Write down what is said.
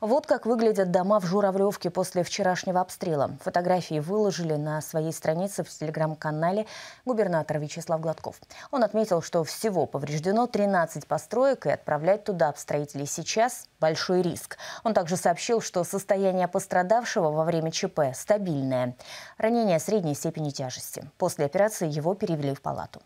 Вот как выглядят дома в Журавлевке после вчерашнего обстрела. Фотографии выложили на своей странице в телеграм-канале губернатор Вячеслав Гладков. Он отметил, что всего повреждено 13 построек, и отправлять туда обстроителей сейчас – большой риск. Он также сообщил, что состояние пострадавшего во время ЧП стабильное. Ранение средней степени тяжести. После операции его перевели в палату.